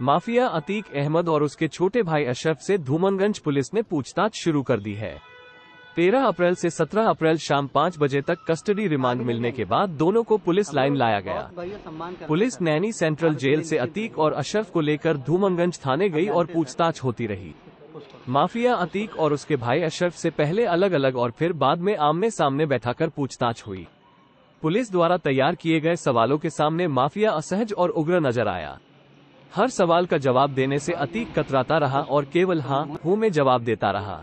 mafia Atiq Ahmad और उसके छोटे भाई अशरफ से धूमनगंज पुलिस ने पूछताछ शुरू कर दी है 13 अप्रैल से 17 अप्रैल शाम पाँच बजे तक कस्टडी रिमांड मिलने के बाद दोनों को पुलिस लाइन लाया गया पुलिस नैनी सेंट्रल जेल से अतीक और अशरफ को लेकर धूमनगंज थाने गई और पूछताछ होती रही माफिया अतीक और उसके भाई अशरफ से पहले अलग अलग और फिर बाद में आमने सामने बैठाकर पूछताछ हुई पुलिस द्वारा तैयार किए गए सवालों के सामने माफिया असहज और उग्र नजर आया हर सवाल का जवाब देने से अतीक कतराता रहा और केवल हाँ हूँ में जवाब देता रहा